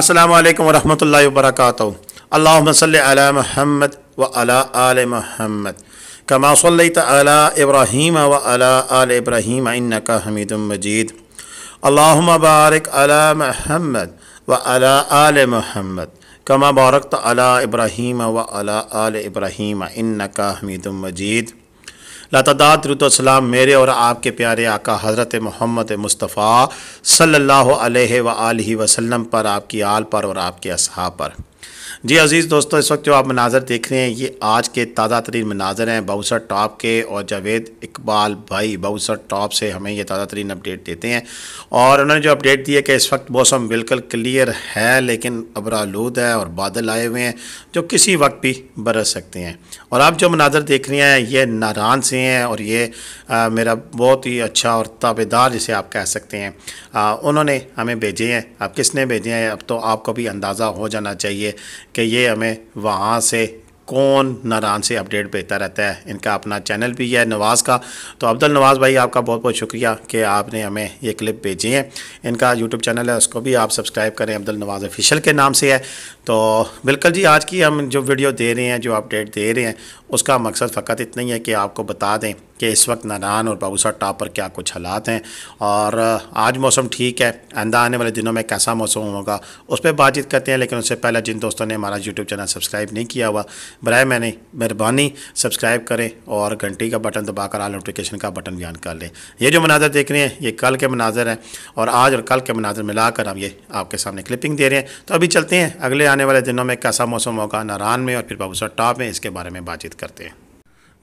अस्सलाम वालेकुम वरहमतुल्लाहि वबरकातहू अल्लाहुम्मा सल्लि अला व अला आले मुहम्मद कमा सल्लैत अला इब्राहीम व अला आले इब्राहीम इन्नका हमीदुम मजीद अल्लाहुम्मा बारिक अला महमद व अला आले मुहम्मद कमा बारकत अला इब्राहीम व अला आले इब्राहीम इन्नका हमीदुम मजीद लातदाद रुतम मेरे और आपके प्यारे आका हज़रत मोहम्मद मुस्तफ़ा सल्लल्लाहु अलैहि वसल्लम पर आपकी आल पर और आपके असहा पर जी अज़ीज़ दोस्तों इस वक्त जो आप मनाजर देख रहे हैं ये आज के ताज़ा तरीन मनाजर हैं बाउसर टॉप के और जावेद इकबाल भाई बाउसर टॉप से हमें ये ताज़ा तरीन अपडेट देते हैं और उन्होंने जो अपडेट दी है कि इस वक्त मौसम बिल्कुल क्लियर है लेकिन अबरालूद है और बादल आए हुए हैं जो किसी वक्त भी बरस सकते हैं और आप जो मनाजर देख रहे हैं ये नारान से हैं और ये आ, मेरा बहुत ही अच्छा और ताबेदार जिसे आप कह सकते हैं उन्होंने हमें भेजे हैं अब किसने भेजे हैं अब तो आपको भी अंदाज़ा हो जाना चाहिए कि ये हमें वहाँ से कौन नारान से अपडेट भेजता रहता है इनका अपना चैनल भी है नवाज़ का तो अब्दुल नवाज़ भाई आपका बहुत बहुत शुक्रिया कि आपने हमें ये क्लिप भेजी है इनका यूट्यूब चैनल है उसको भी आप सब्सक्राइब करें अब्दुल नवाज़ ऑफिशियल के नाम से है तो बिल्कुल जी आज की हम जो वीडियो दे रहे हैं जो अपडेट दे रहे हैं उसका मकसद फ़कत इतना ही है कि आपको बता दें कि इस वक्त नारायण और बाबूसा टॉप पर क्या कुछ हालात हैं और आज मौसम ठीक है आंदा आने वाले दिनों में कैसा मौसम होगा उस पर बातचीत करते हैं लेकिन उससे पहले जिन दोस्तों ने हमारा यूट्यूब चैनल सब्सक्राइब नहीं किया हुआ बर मैंने मेहरबानी सब्सक्राइब करें और घंटी का बटन दबाकर आल नोटिफिकेशन का बटन भी ऑन कर लें ये जो मनाजर देख रहे हैं ये कल के मनाजर हैं और आज और कल के मनाजर मिलाकर हम ये आपके सामने क्लिपिंग दे रहे हैं तो अभी चलते हैं अगले आने वाले दिनों में कैसा मौसम होगा नारान में और फिर बाबूसा टॉप में इसके बारे में बातचीत करते हैं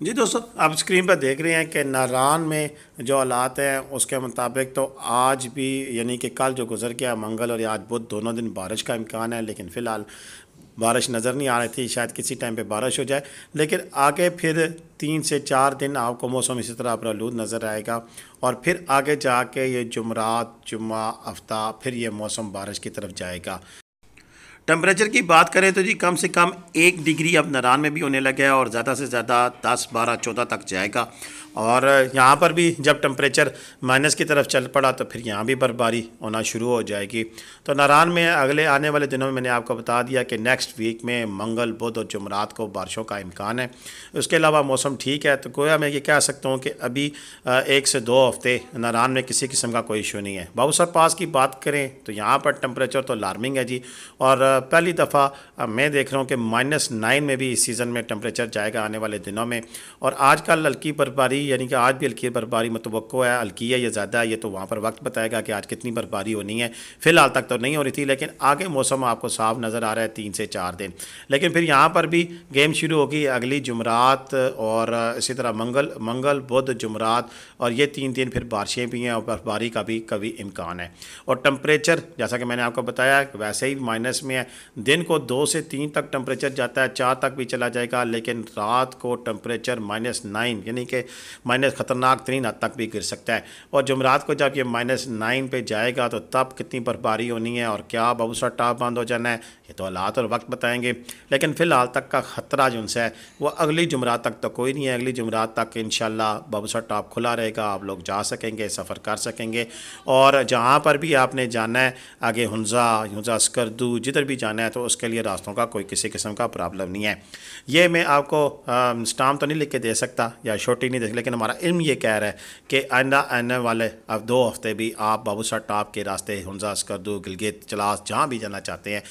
जी दोस्तों आप स्क्रीन पर देख रहे हैं कि नारान में जो हालात हैं उसके मुताबिक तो आज भी यानी कि कल जो गुजर गया मंगल और आज बुध दोनों दिन बारिश का इम्कान है लेकिन फ़िलहाल बारिश नज़र नहीं आ रही थी शायद किसी टाइम पे बारिश हो जाए लेकिन आगे फिर तीन से चार दिन आपको मौसम इसी तरह अपरालूद नज़र आएगा और फिर आगे जाके ये जुमरात जुमा हफ्ता फिर ये मौसम बारिश की तरफ जाएगा टेम्परेचर की बात करें तो जी कम से कम एक डिग्री अब नारान में भी होने लगा है और ज़्यादा से ज़्यादा दस बारह चौदह तक जाएगा और यहाँ पर भी जब टम्परेचर माइनस की तरफ चल पड़ा तो फिर यहाँ भी बर्फबारी होना शुरू हो जाएगी तो नारायण में अगले आने वाले दिनों में मैंने आपको बता दिया कि नेक्स्ट वीक में मंगल बुध और जुमरात को बारिशों का इम्कान है उसके अलावा मौसम ठीक है तो गोया मैं ये कह सकता हूँ कि अभी एक से दो हफ्ते नारायण में किसी किस्म का कोई इशू नहीं है बाबू सर पास की बात करें तो यहाँ पर टम्परेचर तो अलार्मिंग है जी और पहली दफ़ा मैं देख रहा हूँ कि माइनस नाइन में भी इस सीज़न में टम्परेचर जाएगा आने वाले दिनों में और आजकल हल्की बर्फबारी यानी कि आज भी हल्की बर्फबारी मतवक़ है हल्की है या ज़्यादा है ये तो वहाँ पर वक्त बताएगा कि आज कितनी बर्फबारी होनी है फ़िलहाल तक तो नहीं हो रही थी लेकिन आगे मौसम आपको साफ नज़र आ रहा है तीन से चार दिन लेकिन फिर यहाँ पर भी गेम शुरू होगी अगली जुमरात और इसी तरह मंगल मंगल बुध जुमरात और ये तीन दिन फिर बारिशें भी हैं और बर्फबारी का भी कभी इम्कान है और टम्परेचर जैसा कि मैंने आपको बताया वैसे ही माइनस में है दिन को दो से तीन तक टम्परेचर जाता है चार तक भी चला जाएगा लेकिन रात को टम्परेचर माइनस नाइन यानी कि माइनस ख़तरनाक तरीन हद तक भी गिर सकता है और जुमरात को जब ये माइनस नाइन पर जाएगा तो तब कितनी बर्फबारी होनी है और क्या बबूसा टाप बंद हो जाना है ये तो हालात और वक्त बताएँगे लेकिन फ़िलहाल तक का ख़तरा जो है वो अगली जुमरात तक तो कोई नहीं है अगली जुमरात तक इन बबूसा टाप खुला रहेगा आप लोग जा सकेंगे सफ़र कर सकेंगे और जहाँ पर भी आपने जाना है आगे हंजा हंजा स्कर्दू जिधर भी जाना है तो उसके लिए रास्तों का कोई किसी किस्म का प्रॉब्लम नहीं है ये मैं आपको स्टाम तो नहीं लिख के दे सकता या छोटी नहीं देख लेकिन हमारा इल्म ये कह रहा है कि आइंदा आने वाले अब दो हफ्ते भी आप बाबूसा टॉप के रास्ते हंजा स्कर्दू गिलगित चलास जहाँ भी जाना चाहते हैं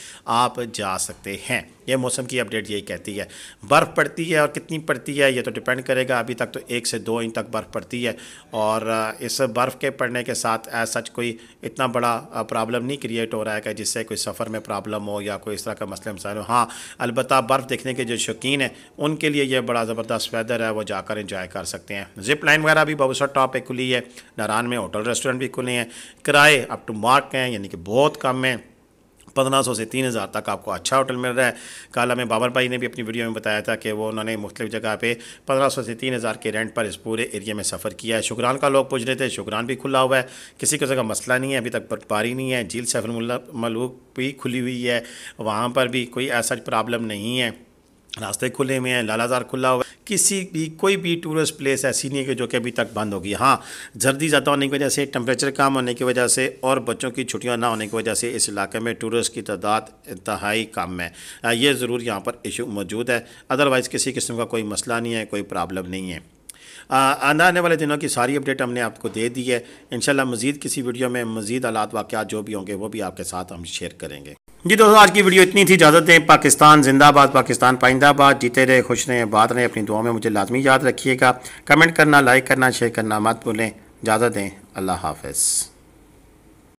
आप जा सकते हैं ये मौसम की अपडेट यही कहती है बर्फ़ पड़ती है और कितनी पड़ती है ये तो डिपेंड करेगा अभी तक तो एक से दो इंच तक बर्फ़ पड़ती है और इस बर्फ़ के पड़ने के साथ एज सच कोई इतना बड़ा प्रॉब्लम नहीं क्रिएट हो रहा है कि जिससे कोई सफ़र में प्रॉब्लम हो या कोई इस तरह का मसला मसाइल हो हाँ अलबत् बर्फ़ देखने के जो शौकीन हैं उनके लिए यह बड़ा ज़बरदस्त वेदर है वो जाकर इंजॉय कर सकते हैं जिप लाइन वगैरह भी बबूसा टॉप पे खुली है नारान में होटल रेस्टोरेंट भी खुले हैं किराए अप टू मार्क हैं यानी कि बहुत कम हैं पंद्रह सौ से तीन हज़ार तक आपको अच्छा होटल मिल रहा है काला में बाबर भाई ने भी अपनी वीडियो में बताया था कि वो उन्होंने मुख्तलिफ जगह पर पंद्रह सौ से तीन हज़ार के रेंट पर इस पूरे एरिया में सफ़र किया है शुक्रान का लोग पूछ रहे थे शुक्रान भी खुला हुआ है किसी किसी का मसला नहीं है अभी तक बर्फबारी नहीं है झील सफर मलूक भी खुली हुई है वहाँ पर भी कोई ऐसा प्रॉब्लम नहीं है रास्ते खुले हुए हैं लालाजार खुला हुआ है किसी भी कोई भी टूरिस्ट प्लेस ऐसी नहीं है कि जो कि अभी तक बंद होगी हाँ जर्दी ज़्यादा होने की वजह से टम्परेचर कम होने की वजह से और बच्चों की छुट्टियाँ ना होने की वजह से इस इलाके में टूरिस्ट की तादाद इंतहाई कम है ये ज़रूर यहाँ पर इशू मौजूद है अदरवाइज़ किसी किस्म का कोई मसला नहीं है कोई प्रॉब्लम नहीं है आने आने वाले दिनों की सारी अपडेट हमने आपको दे दी है इन मज़ीद किसी वीडियो में मज़ीद हालात वाक़ जो भी होंगे वो भी आपके साथ हम शेयर करेंगे जी दोस्तों आज की वीडियो इतनी थी इजाज़त दें पाकिस्तान जिंदाबाद पाकिस्तान पाइंदाबाद जीते रहे खुश रहें बात रहें अपनी दुआ में मुझे लाजमी याद रखिएगा कमेंट करना लाइक करना शेयर करना मत भूलें इजाज़त दें अल्लाह हाफिज़